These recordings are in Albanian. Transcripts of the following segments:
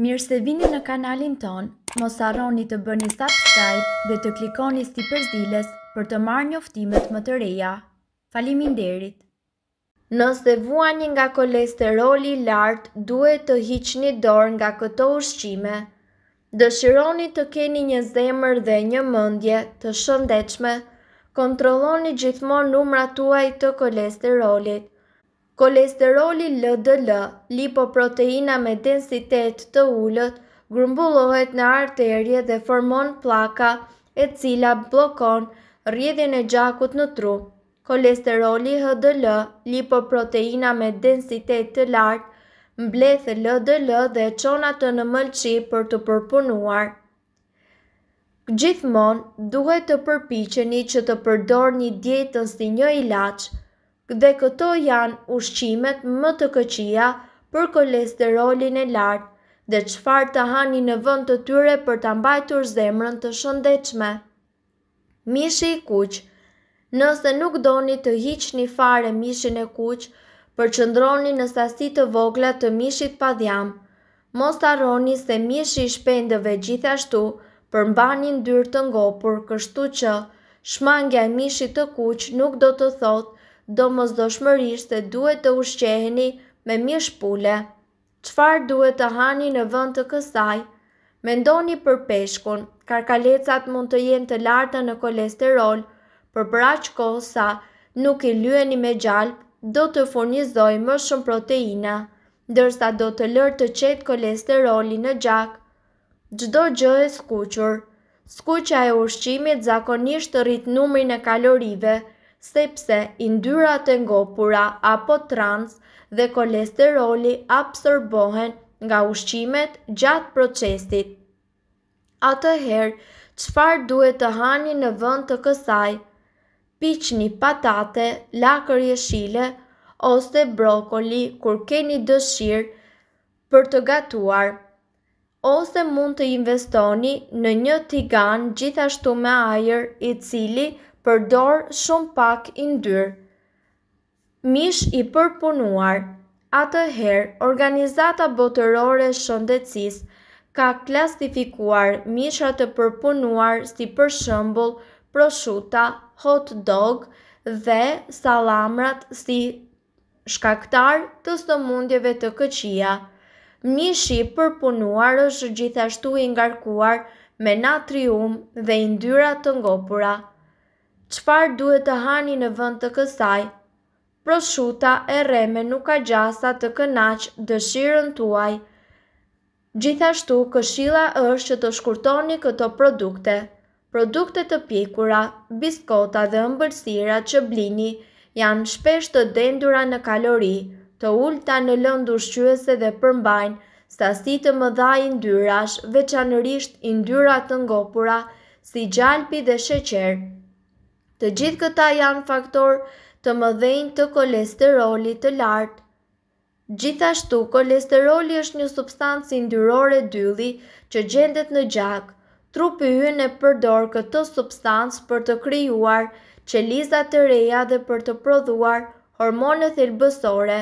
Mirë se vini në kanalin ton, mos arroni të bëni subscribe dhe të klikoni sti përzilës për të marrë një më të reja. Falimin derit! Nëse vuani nga kolesteroli lartë, duhet të hiqë një dorë nga këto ushqime. Dëshironi të keni një zemër dhe një mëndje të shëndechme, kontroloni gjithmon numra tuaj të kolesterolit kolesteroli LDL, lipoproteina me densitet të ullët, grumbullohet në arterje dhe formon plaka e cila blokon rjedhjen e gjakut në tru. Kolesteroli HDL, lipoproteina me densitet të lartë, mbleth LDL dhe çon atë në mëlçi për të përpunuar. Gjithmonë duhet të përpiqeni që të përdorni dietën si një ilaç, dhe këto janë ushqimet më të këqia për kolesterolin e lartë dhe qfar të hani në vënd të tyre për të mbajtur zemrën të shëndechme. Mishi i kuq Nëse nuk doni të hiq një fare mishin e kuq, për qëndroni në sasi të vogla të mishit pa dhjam, mos të arroni se mishi i shpendëve gjithashtu për mbanin dyrë të ngopur, kështu që shmangja e mishit të kuq nuk do të thotë do mos do dhe duhet të ushqeheni me mish pule. Qfar duhet të hani në vënd të kësaj? Mendoni për peshkun, karkalecat mund të jenë të larta në kolesterol, për braq kosa, nuk i lueni me gjalp, do të furnizoj më shumë proteina, dërsa do të lërë të qetë kolesterolin në gjak. Gjdo gjë e skuqur, skuqa e ushqimit zakonisht të rritë numri në kalorive, sepse indyrat e ngopura apo trans dhe kolesteroli absorbohen nga ushqimet gjatë procesit. Atëherë, qëfar duhet të hani në vënd të kësaj? Piqni patate, lakër jeshile ose brokoli kur keni dëshirë për të gatuar. Ose mund të investoni në një tigan gjithashtu me ajer i cili përgjë përdor shumë pak i ndyrë. Mish i përpunuar, atëherë organizata botërore Shëndecis ka klasifikuar mishat të përpunuar si për shëmbull, proshuta, hot dog dhe salamrat si shkaktar të sëmundjeve të këqia. Mishi përpunuar është gjithashtu i ngarkuar me natrium dhe i të ngopura qëfar duhet të hani në vënd të kësaj, proshuta e reme nuk ka gjasa të kënaqë dëshirën tuaj. Gjithashtu, këshila është që të shkurtoni këto produkte. Produkte të pikura, biskota dhe ëmbërsira që blini janë shpesh të dendura në kalori, të ulta në lëndu shqyëse dhe përmbajnë, stasi të mëdha i ndyrash, veçanërisht i ndyrat të ngopura, si gjalpi dhe sheqerë. Të gjithë këta janë faktor të dhejnë të kolesterolit të lartë. Gjithashtu, kolesteroli është një substancë indyrore dylli që gjendet në gjak. Trupi hynë e përdor këtë substancë për të kryuar qeliza të reja dhe për të prodhuar hormone thelbësore.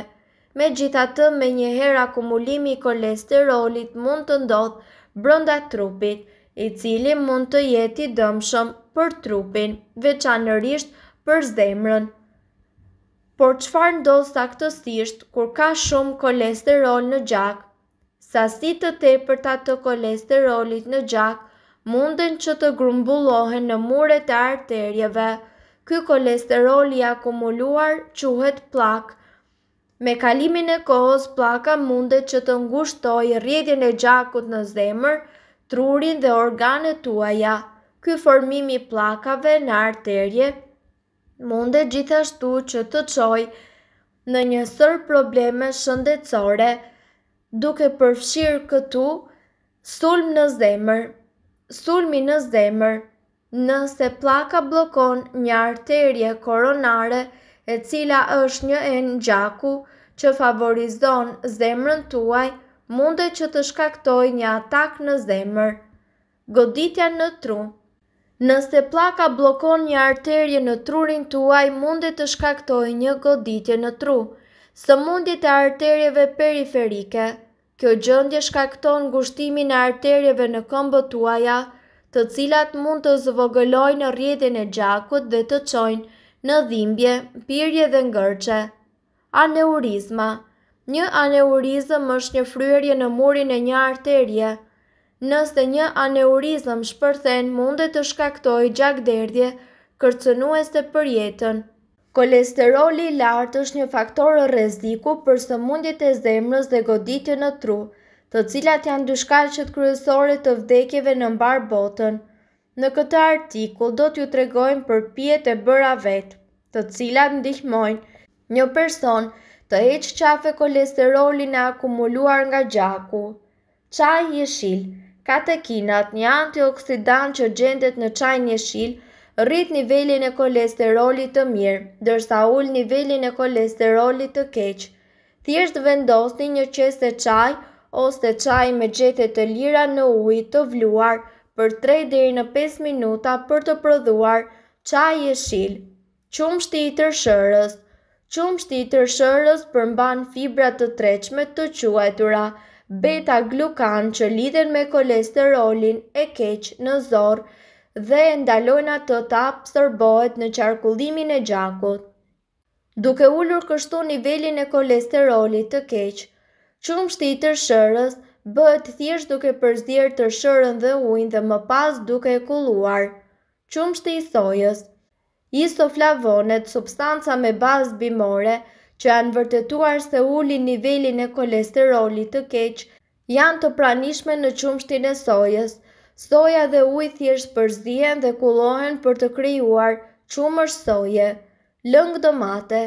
Me gjitha të me njëherë akumulimi kolesterolit mund të ndodhë brënda trupit, i cili mund të jeti dëmshëm për trupin, veçanërisht për zemrën. Por qëfar ndodh saktësisht kur ka shumë kolesterol në gjak? Sa si të te për ta të kolesterolit në gjak, munden që të grumbullohen në muret e arterjeve. Ky kolesterol i akumuluar quhet plak. Me kalimin e kohës, plaka mundet që të ngushtoj rjedin e gjakut në zemër, trurin dhe organet tuaja. Ky formim i pllakave në arterie mundet gjithashtu që të çojë në një sër probleme shëndetësore, duke përfshirë këtu sulm në zemër. Sulmi në zemër, nëse pllaka bllokon një arterie koronare, e cila është një enë gjaku që favorizon zemrën tuaj Munde që të shkaktoj një atak në zemër. Goditja në tru Nëse plaka blokon një arterje në trurin tuaj, munde të shkaktoj një goditje në tru. Së mundit e arterjeve periferike, kjo gjëndje shkakton gushtimin e arterjeve në kombë tuaja, të cilat mund të zvogëloj në e gjakut dhe të qojnë në dhimbje, pyrje dhe ngërqe. Aneurizma Një aneurizm është një fryerje në murin e një arterje. Nëse një aneurizm shpërthen mundet të shkaktoj gjak derdje, kërcënueste për jetën. Kolesteroli i lartë është një faktor rreziku për sëmundjet e zemrës dhe goditje në tru, të cilat janë dy kryesore të vdekjeve në mbar botën. Në këtë artikull do t'ju tregojmë për pijet e bëra vet, të cilat ndihmojnë një person të heqë qafe kolesterolin e akumuluar nga gjaku. Qaj jeshil, katekinat, një antioksidant që gjendet në qaj jeshil, rrit nivelin e kolesterolit të mirë, dërsa ul nivelin e kolesterolit të keqë. Thjesht vendosni një qese qaj ose qaj me gjethe të lira në ujë të vluar për 3 deri në 5 minuta për të prodhuar qaj jeshil. Qumshti i tërshërës Qumshti i tërshërës përmban fibra të treqme të quajtura, beta glukan që lidhen me kolesterolin e keq në zorë dhe e ndalojnë atë të absorbohet në qarkullimin e gjakut. Duke ulur kështu nivelin e kolesterolit të keq, qumshti i tërshërës bëhet thjesht duke përzier tërshërën dhe ujin dhe më pas duke e kulluar. Qumshti i sojës Istoflavonet, substanca me bazë bimore, që janë vërtetuar se uli nivelin e kolesterolit të keq, janë të pranishme në qumshtin e sojës. Soja dhe uji thjesht përzien dhe kullohen për të krijuar qumësht soje. Lëngë domate,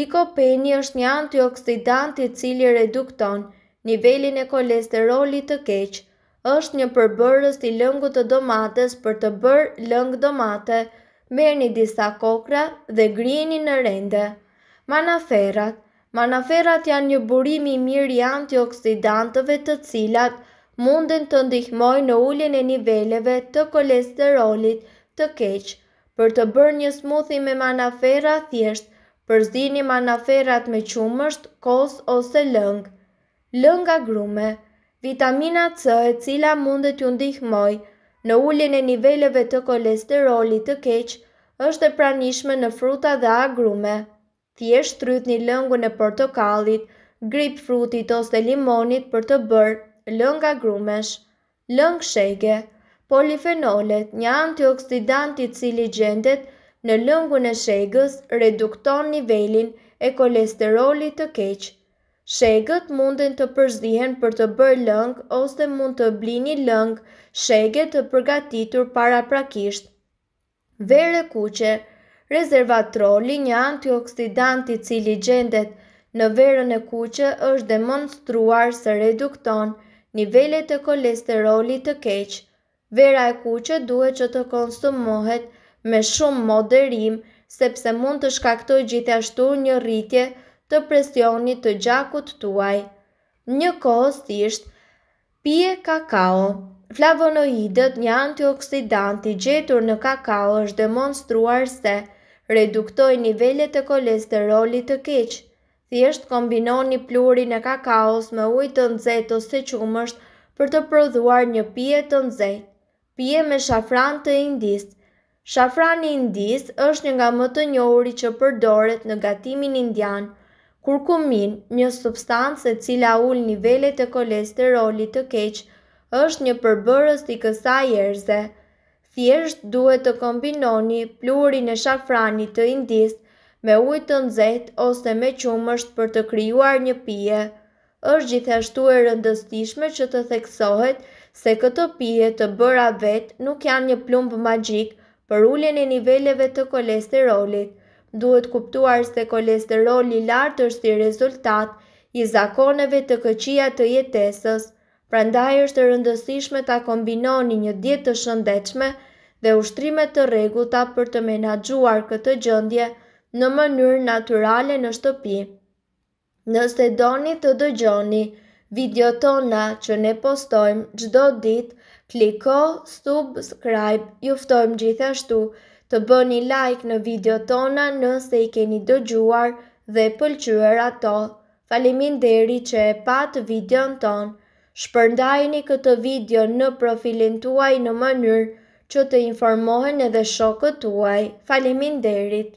likopeni është një antioksidant i cili redukton nivelin e kolesterolit të keq. Është një përbërës i lëngut të domates për të bërë lëngë domate merë një disa kokra dhe grini në rende. Manaferat Manaferat janë një burimi i mirë i antioksidantëve të cilat munden të ndihmoj në ullin e niveleve të kolesterolit të keqë. Për të bërë një smuthi me manafera thjeshtë, përzini një manaferat me qumësht, kos ose lëngë. Lënga grume Vitamina C e cila mundet ju ndihmoj, në ullin e niveleve të kolesterolit të keq është e pranishme në fruta dhe agrume. Thjesht rrit një lëngu në portokallit, grip frutit ose limonit për të bërë lëng agrumesh. Lëng shege, polifenolet, një antioksidant i cili gjendet në lëngun e shegës, redukton nivelin e kolesterolit të keqë. Shegët mundin të përzihen për të bërë lëng ose mund të blini lëng shege të përgatitur para prakisht. Vere kuqe, rezervat troli një antioksidant i cili gjendet në verën e kuqe është demonstruar se redukton nivellet e kolesterolit të keq. Vera e kuqe duhet që të konsumohet me shumë moderim sepse mund të shkaktoj gjithashtu një rritje të të presionit të gjakut tuaj. Një kohës tisht, pije kakao. Flavonoidët, një antioksidanti gjetur në kakao është demonstruar se reduktoj nivellet e kolesterolit të keqë. Thjesht kombinoni pluri e kakaos me ujë të nxehtë ose qumësht për të prodhuar një pije të nxehtë. Pije me shafran të indis. Shafrani indis është një nga më të njohuri që përdoret në gatimin indian. Kurkumin, një substancë e cila ul nivellet e kolesterolit të keq, është një përbërës t'i kësaj erëze. Thjesht duhet të kombinoni plurin e shafranit të indist me ujtë të nëzet ose me qumësht për të kryuar një pije. është gjithashtu e rëndëstishme që të theksohet se këto pije të bëra vetë nuk janë një plumbë magjik për ullin e niveleve të kolesterolit duhet kuptuar se kolesteroli lartë është i rezultat i zakoneve të këqia të jetesës, prandaj është rëndësishme ta kombinoni një dietë të shëndetshme dhe ushtrime të rregullta për të menaxhuar këtë gjendje në mënyrë natyrale në shtëpi. Nëse doni të dëgjoni video tona që ne postojmë gjdo dit, kliko subscribe, juftojmë gjithashtu të bëni like në video tona nëse i keni dëgjuar dhe pëlqyër ato. Falimin deri që e patë video në tonë. Shpërndajni këtë video në profilin tuaj në mënyrë që të informohen edhe shokët tuaj. Falimin derit.